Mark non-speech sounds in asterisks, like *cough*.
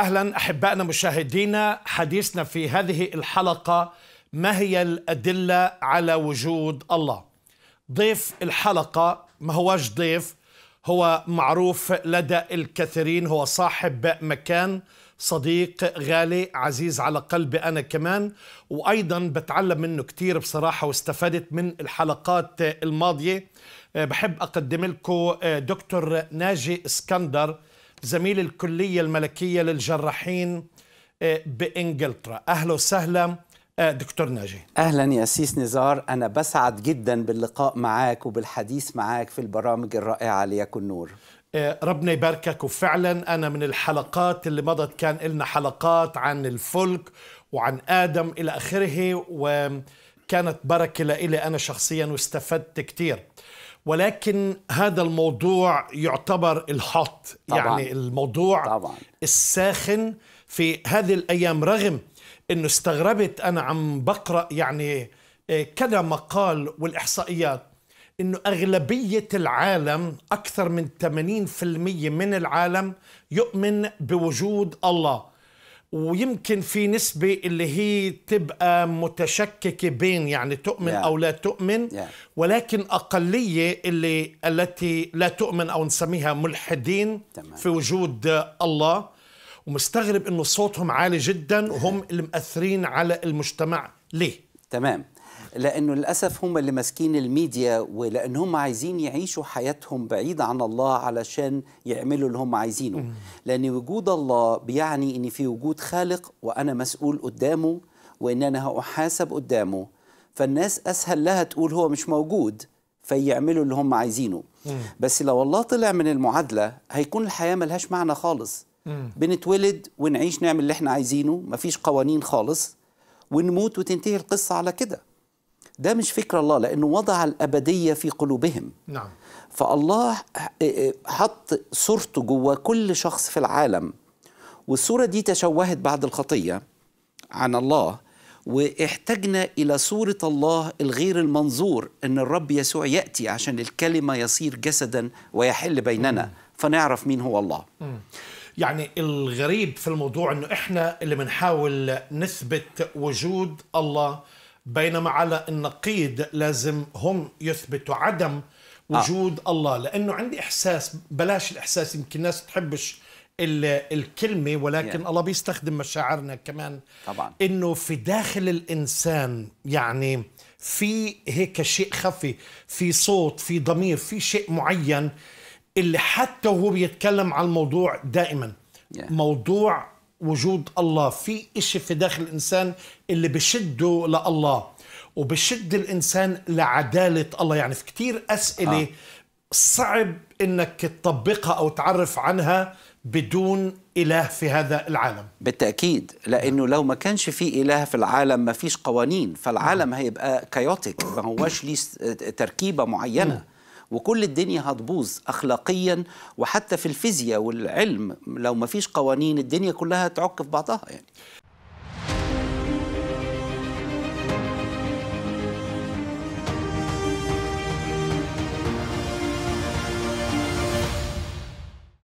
اهلا احبائنا مشاهدينا حديثنا في هذه الحلقه ما هي الادله على وجود الله ضيف الحلقه ما هوش ضيف هو معروف لدى الكثيرين هو صاحب مكان صديق غالي عزيز على قلبي أنا كمان وأيضا بتعلم منه كتير بصراحة واستفدت من الحلقات الماضية بحب أقدم لكم آه، دكتور ناجي اسكندر زميل الكلية الملكية للجراحين آه، بإنجلترا أهلا وسهلا آه، دكتور ناجي أهلا يا سيس نزار أنا بسعد جدا باللقاء معك وبالحديث معك في البرامج الرائعة ليكن نور آه، ربنا يباركك وفعلا أنا من الحلقات اللي مضت كان لنا حلقات عن الفلك وعن آدم إلى آخره وكانت بركة لإلي أنا شخصيا واستفدت كتير ولكن هذا الموضوع يعتبر الحط طبعاً. يعني الموضوع طبعاً. الساخن في هذه الايام رغم انه استغربت انا عم بقرا يعني آه، كذا مقال والاحصائيات انه اغلبيه العالم اكثر من 80% من العالم يؤمن بوجود الله ويمكن في نسبة اللي هي تبقى متشككة بين يعني تؤمن yeah. أو لا تؤمن yeah. ولكن أقلية اللي التي لا تؤمن أو نسميها ملحدين تمام. في وجود الله ومستغرب أنه صوتهم عالي جدا وهم *laughs* اللي مأثرين على المجتمع ليه؟ تمام لانه للاسف هم اللي ماسكين الميديا ولان هم عايزين يعيشوا حياتهم بعيد عن الله علشان يعملوا اللي هم عايزينه لان وجود الله بيعني ان في وجود خالق وانا مسؤول قدامه وان انا هأحاسب قدامه فالناس اسهل لها تقول هو مش موجود فيعملوا اللي هم عايزينه بس لو الله طلع من المعادله هيكون الحياه ملهاش معنى خالص بنتولد ونعيش نعمل اللي احنا عايزينه مفيش قوانين خالص ونموت وتنتهي القصه على كده ده مش فكر الله لأنه وضع الأبدية في قلوبهم نعم فالله حط صورته جوه كل شخص في العالم والصورة دي تشوهت بعد الخطية عن الله واحتجنا إلى صورة الله الغير المنظور أن الرب يسوع يأتي عشان الكلمة يصير جسدا ويحل بيننا مم. فنعرف مين هو الله مم. يعني الغريب في الموضوع أنه إحنا اللي بنحاول نثبت وجود الله بينما على النقيض لازم هم يثبتوا عدم آه. وجود آه. الله لانه عندي احساس بلاش الاحساس يمكن الناس تحبش الكلمه ولكن yeah. الله بيستخدم مشاعرنا كمان طبعا انه في داخل الانسان يعني في هيك شيء خفي في صوت في ضمير في شيء معين اللي حتى وهو بيتكلم عن الموضوع دائما yeah. موضوع وجود الله في إشي في داخل الإنسان اللي بشده لله وبشد الإنسان لعدالة الله يعني في كتير أسئلة آه. صعب إنك تطبقها أو تعرف عنها بدون إله في هذا العالم بالتأكيد لأنه لو ما كانش في إله في العالم ما فيش قوانين فالعالم هيبقى كيوتك ما هواش ليه تركيبة معينة وكل الدنيا هتبوظ اخلاقيا وحتى في الفيزياء والعلم لو ما فيش قوانين الدنيا كلها تعك في بعضها يعني